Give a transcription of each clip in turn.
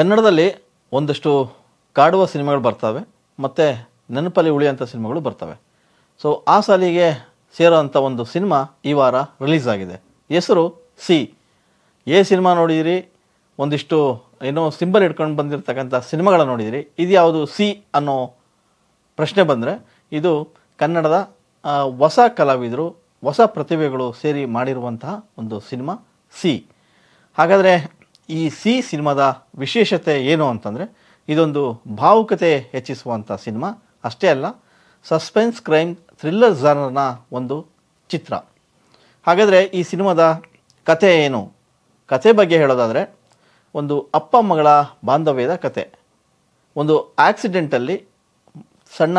ಕನ್ನಡದಲ್ಲಿ ಒಂದಷ್ಟು ಕಾಡುವ ಸಿನಿಮಾಗಳು ಬರ್ತವೆ ಮತ್ತು ನೆನಪಲ್ಲಿ ಉಳಿಯುವಂಥ ಸಿನಿಮಾಗಳು ಬರ್ತವೆ ಸೊ ಆ ಸಾಲಿಗೆ ಸೇರೋವಂಥ ಒಂದು ಸಿನಿಮಾ ಈ ವಾರ ರಿಲೀಸ್ ಆಗಿದೆ ಹೆಸರು ಸಿ ಎ ಸಿನಿಮಾ ನೋಡಿದಿರಿ ಒಂದಿಷ್ಟು ಏನೋ ಸಿಂಬಲ್ ಇಟ್ಕೊಂಡು ಬಂದಿರತಕ್ಕಂಥ ಸಿನಿಮಾಗಳನ್ನ ನೋಡಿದಿರಿ ಇದು ಯಾವುದು ಸಿ ಅನ್ನೋ ಪ್ರಶ್ನೆ ಬಂದರೆ ಇದು ಕನ್ನಡದ ಹೊಸ ಕಲಾವಿದರು ಹೊಸ ಪ್ರತಿಭೆಗಳು ಸೇರಿ ಮಾಡಿರುವಂತಹ ಒಂದು ಸಿನಿಮಾ ಸಿ ಹಾಗಾದರೆ ಈ ಸಿ ಸಿನಿಮಾದ ವಿಶೇಷತೆ ಏನು ಅಂತಂದರೆ ಇದೊಂದು ಭಾವುಕತೆ ಹೆಚ್ಚಿಸುವಂಥ ಸಿನಿಮಾ ಅಷ್ಟೇ ಅಲ್ಲ ಸಸ್ಪೆನ್ಸ್ ಕ್ರೈಮ್ ಥ್ರಿಲ್ಲರ್ ಜಾನರ್ನ ಒಂದು ಚಿತ್ರ ಹಾಗಾದರೆ ಈ ಸಿನಿಮಾದ ಕತೆ ಏನು ಕತೆ ಬಗ್ಗೆ ಹೇಳೋದಾದರೆ ಒಂದು ಅಪ್ಪ ಮಗಳ ಬಾಂಧವ್ಯದ ಕತೆ ಒಂದು ಆಕ್ಸಿಡೆಂಟಲ್ಲಿ ಸಣ್ಣ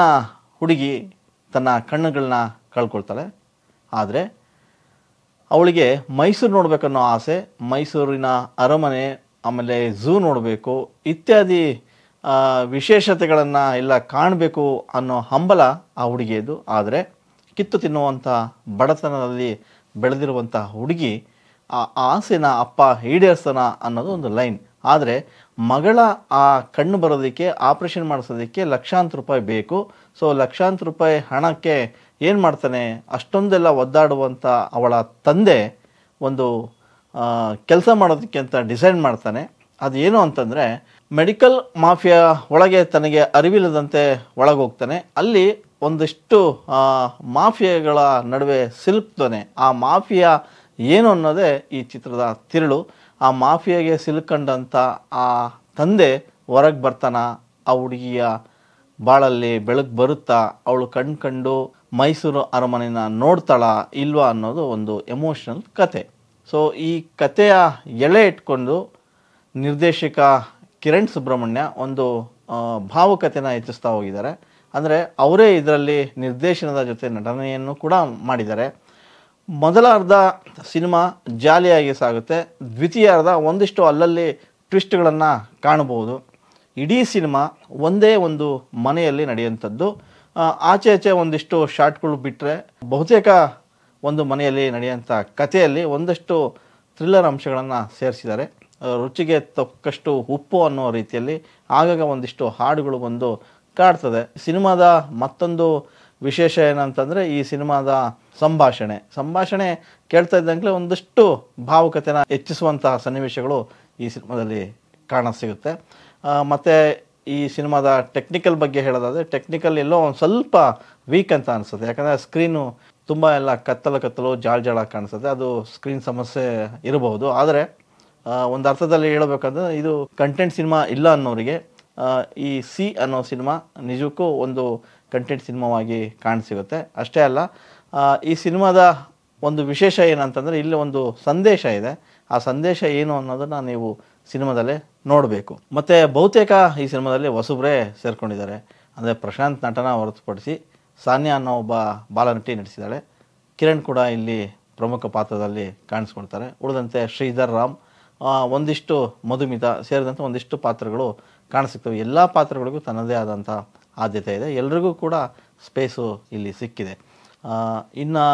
ಹುಡುಗಿ ತನ್ನ ಕಣ್ಣುಗಳನ್ನ ಕಳ್ಕೊಳ್ತಾಳೆ ಆದರೆ ಅವಳಿಗೆ ಮೈಸೂರು ನೋಡಬೇಕನ್ನೋ ಆಸೆ ಮೈಸೂರಿನ ಅರಮನೆ ಆಮೇಲೆ ಝೂ ನೋಡಬೇಕು ಇತ್ಯಾದಿ ವಿಶೇಷತೆಗಳನ್ನು ಎಲ್ಲ ಕಾಣಬೇಕು ಅನ್ನೋ ಹಂಬಲ ಆ ಹುಡುಗಿಯದು ಆದರೆ ಕಿತ್ತು ತಿನ್ನುವಂಥ ಬಡತನದಲ್ಲಿ ಬೆಳೆದಿರುವಂಥ ಹುಡುಗಿ ಆ ಆಸೆನ ಅಪ್ಪ ಈಡೇರಿಸ್ತಾನ ಅನ್ನೋದು ಒಂದು ಲೈನ್ ಆದರೆ ಮಗಳ ಆ ಕಣ್ಣು ಬರೋದಕ್ಕೆ ಆಪ್ರೇಷನ್ ಮಾಡಿಸೋದಕ್ಕೆ ಲಕ್ಷಾಂತರ ರೂಪಾಯಿ ಬೇಕು ಸೊ ಲಕ್ಷಾಂತರ ರೂಪಾಯಿ ಹಣಕ್ಕೆ ಏನು ಮಾಡ್ತಾನೆ ಅಷ್ಟೊಂದೆಲ್ಲ ಒದ್ದಾಡುವಂಥ ಅವಳ ತಂದೆ ಒಂದು ಕೆಲಸ ಮಾಡೋದಕ್ಕೆ ಅಂತ ಡಿಸೈಡ್ ಮಾಡ್ತಾನೆ ಏನು ಅಂತಂದರೆ ಮೆಡಿಕಲ್ ಮಾಫಿಯಾ ಒಳಗೆ ತನಗೆ ಅರಿವಿಲ್ಲದಂತೆ ಒಳಗೋಗ್ತಾನೆ ಅಲ್ಲಿ ಒಂದಿಷ್ಟು ಮಾಫಿಯಾಗಳ ನಡುವೆ ಸಿಲುಕ್ತಾನೆ ಆ ಮಾಫಿಯಾ ಏನು ಅನ್ನೋದೇ ಈ ಚಿತ್ರದ ತಿರುಳು ಆ ಮಾಫಿಯಾಗೆ ಸಿಲುಕೊಂಡಂಥ ಆ ತಂದೆ ಹೊರಗೆ ಬರ್ತಾನ ಆ ಹುಡುಗಿಯ ಬಾಳಲ್ಲಿ ಬೆಳಕು ಬರುತ್ತಾ ಅವಳು ಕಣ್ ಮೈಸೂರು ಅರಮನೆನ ನೋಡ್ತಾಳಾ ಇಲ್ವಾ ಅನ್ನೋದು ಒಂದು ಎಮೋಷನಲ್ ಕತೆ ಸೊ ಈ ಕತೆಯ ಎಳೆ ಇಟ್ಕೊಂಡು ನಿರ್ದೇಶಕ ಕಿರಣ್ ಸುಬ್ರಹ್ಮಣ್ಯ ಒಂದು ಭಾವುಕತೆನ ಹೆಚ್ಚಿಸ್ತಾ ಹೋಗಿದ್ದಾರೆ ಅಂದರೆ ಅವರೇ ಇದರಲ್ಲಿ ನಿರ್ದೇಶನದ ಜೊತೆ ನಟನೆಯನ್ನು ಕೂಡ ಮಾಡಿದ್ದಾರೆ ಮೊದಲ ಅರ್ಧ ಸಿನಿಮಾ ಜಾಲಿಯಾಗಿ ಸಾಗುತ್ತೆ ದ್ವಿತೀಯ ಅರ್ಧ ಒಂದಿಷ್ಟು ಅಲ್ಲಲ್ಲಿ ಟ್ವಿಸ್ಟ್ಗಳನ್ನು ಕಾಣಬಹುದು ಇಡೀ ಸಿನಿಮಾ ಒಂದೇ ಒಂದು ಮನೆಯಲ್ಲಿ ನಡೆಯುವಂಥದ್ದು ಆಚೆ ಆಚೆ ಒಂದಿಷ್ಟು ಶಾರ್ಟ್ಗಳು ಬಿಟ್ಟರೆ ಬಹುತೇಕ ಒಂದು ಮನೆಯಲ್ಲಿ ನಡೆಯುವಂಥ ಕಥೆಯಲ್ಲಿ ಒಂದಷ್ಟು ಥ್ರಿಲ್ಲರ್ ಅಂಶಗಳನ್ನು ಸೇರಿಸಿದ್ದಾರೆ ರುಚಿಗೆ ತಕ್ಕಷ್ಟು ಉಪ್ಪು ಅನ್ನೋ ರೀತಿಯಲ್ಲಿ ಆಗಾಗ ಒಂದಿಷ್ಟು ಹಾಡುಗಳು ಬಂದು ಕಾಡ್ತದೆ ಸಿನಿಮಾದ ಮತ್ತೊಂದು ವಿಶೇಷ ಏನಂತಂದರೆ ಈ ಸಿನಿಮಾದ ಸಂಭಾಷಣೆ ಸಂಭಾಷಣೆ ಕೇಳ್ತಾ ಇದ್ದಂಗೆ ಒಂದಷ್ಟು ಭಾವುಕತೆನ ಹೆಚ್ಚಿಸುವಂತಹ ಸನ್ನಿವೇಶಗಳು ಈ ಸಿನಿಮಾದಲ್ಲಿ ಕಾಣ ಸಿಗುತ್ತೆ ಮತ್ತು ಈ ಸಿನಿಮಾದ ಟೆಕ್ನಿಕಲ್ ಬಗ್ಗೆ ಹೇಳೋದಾದರೆ ಟೆಕ್ನಿಕಲ್ ಎಲ್ಲೋ ಒಂದು ಸ್ವಲ್ಪ ವೀಕ್ ಅಂತ ಅನಿಸುತ್ತೆ ಯಾಕಂದರೆ ಸ್ಕ್ರೀನು ತುಂಬ ಎಲ್ಲ ಕತ್ತಲು ಕತ್ತಲು ಜಾಳ್ ಜಾಳ ಕಾಣಿಸುತ್ತೆ ಅದು ಸ್ಕ್ರೀನ್ ಸಮಸ್ಯೆ ಇರಬಹುದು ಆದರೆ ಒಂದು ಅರ್ಥದಲ್ಲಿ ಹೇಳಬೇಕಂದ್ರೆ ಇದು ಕಂಟೆಂಟ್ ಸಿನಿಮಾ ಇಲ್ಲ ಅನ್ನೋರಿಗೆ ಈ ಸಿ ಅನ್ನೋ ಸಿನಿಮಾ ನಿಜಕ್ಕೂ ಒಂದು ಕಂಟೆಂಟ್ ಸಿನಿಮಾವಾಗಿ ಕಾಣಸಿಗುತ್ತೆ ಅಷ್ಟೇ ಅಲ್ಲ ಈ ಸಿನಿಮಾದ ಒಂದು ವಿಶೇಷ ಏನಂತಂದರೆ ಇಲ್ಲಿ ಒಂದು ಸಂದೇಶ ಇದೆ ಆ ಸಂದೇಶ ಏನು ಅನ್ನೋದನ್ನು ನೀವು ಸಿನಿಮಾದಲ್ಲೇ ನೋಡಬೇಕು ಮತ್ತು ಬಹುತೇಕ ಈ ಸಿನಿಮಾದಲ್ಲಿ ಹೊಸಬ್ರೇ ಸೇರಿಕೊಂಡಿದ್ದಾರೆ ಅಂದರೆ ಪ್ರಶಾಂತ್ ನಟನ ಹೊರತುಪಡಿಸಿ ಸಾನ್ಯಾ ಅನ್ನೋ ಒಬ್ಬ ಬಾಲನಟಿ ನಡೆಸಿದ್ದಾಳೆ ಕಿರಣ್ ಕೂಡ ಇಲ್ಲಿ ಪ್ರಮುಖ ಪಾತ್ರದಲ್ಲಿ ಕಾಣಿಸ್ಕೊಳ್ತಾರೆ ಉಳಿದಂತೆ ಶ್ರೀಧರ್ ರಾಮ್ ಒಂದಿಷ್ಟು ಮಧುಮಿತ ಸೇರಿದಂತೆ ಒಂದಿಷ್ಟು ಪಾತ್ರಗಳು ಕಾಣಿಸ್ತವೆ ಎಲ್ಲ ಪಾತ್ರಗಳಿಗೂ ತನ್ನದೇ ಆದಂಥ ಆದ್ಯತೆ ಇದೆ ಎಲ್ರಿಗೂ ಕೂಡ ಸ್ಪೇಸು ಇಲ್ಲಿ ಸಿಕ್ಕಿದೆ ಇನ್ನು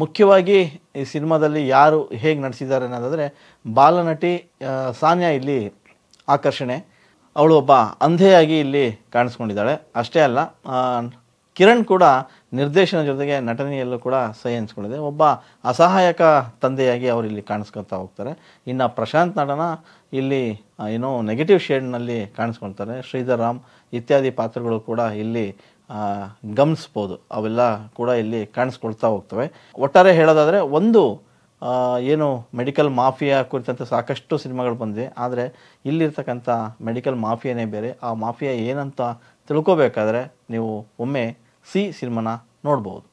ಮುಖ್ಯವಾಗಿ ಈ ಸಿನಿಮಾದಲ್ಲಿ ಯಾರು ಹೇಗೆ ನಡೆಸಿದ್ದಾರೆ ಅನ್ನೋದಾದರೆ ಬಾಲನಟಿ ಸಾನ್ಯಾ ಇಲ್ಲಿ ಆಕರ್ಷಣೆ ಅವಳು ಒಬ್ಬ ಅಂಧೆಯಾಗಿ ಇಲ್ಲಿ ಕಾಣಿಸ್ಕೊಂಡಿದ್ದಾಳೆ ಅಷ್ಟೇ ಅಲ್ಲ ಕಿರಣ್ ಕೂಡ ನಿರ್ದೇಶನ ಜೊತೆಗೆ ನಟನೆಯಲ್ಲೂ ಕೂಡ ಸಹಿ ಹಂಚ್ಕೊಂಡಿದೆ ಒಬ್ಬ ಅಸಹಾಯಕ ತಂದೆಯಾಗಿ ಅವರು ಇಲ್ಲಿ ಕಾಣಿಸ್ಕೊಳ್ತಾ ಹೋಗ್ತಾರೆ ಇನ್ನು ಪ್ರಶಾಂತ್ ನಟನ ಇಲ್ಲಿ ಏನೋ ನೆಗೆಟಿವ್ ಶೇಡ್ನಲ್ಲಿ ಕಾಣಿಸ್ಕೊಳ್ತಾರೆ ಶ್ರೀಧರ್ ರಾಮ್ ಇತ್ಯಾದಿ ಪಾತ್ರಗಳು ಕೂಡ ಇಲ್ಲಿ ಗಮನಿಸ್ಬೋದು ಅವೆಲ್ಲ ಕೂಡ ಇಲ್ಲಿ ಕಾಣಿಸ್ಕೊಳ್ತಾ ಹೋಗ್ತವೆ ಒಟ್ಟಾರೆ ಹೇಳೋದಾದರೆ ಒಂದು ಏನು ಮೆಡಿಕಲ್ ಮಾಫಿಯಾ ಕುರಿತಂತೆ ಸಾಕಷ್ಟು ಸಿನಿಮಾಗಳು ಬಂದಿದೆ ಆದರೆ ಇಲ್ಲಿರ್ತಕ್ಕಂಥ ಮೆಡಿಕಲ್ ಮಾಫಿಯಾನೇ ಬೇರೆ ಆ ಮಾಫಿಯಾ ಏನಂತ ತಿಳ್ಕೋಬೇಕಾದ್ರೆ ನೀವು ಒಮ್ಮೆ ಸಿ ಸಿನಿಮಾನ ನೋಡ್ಬೋದು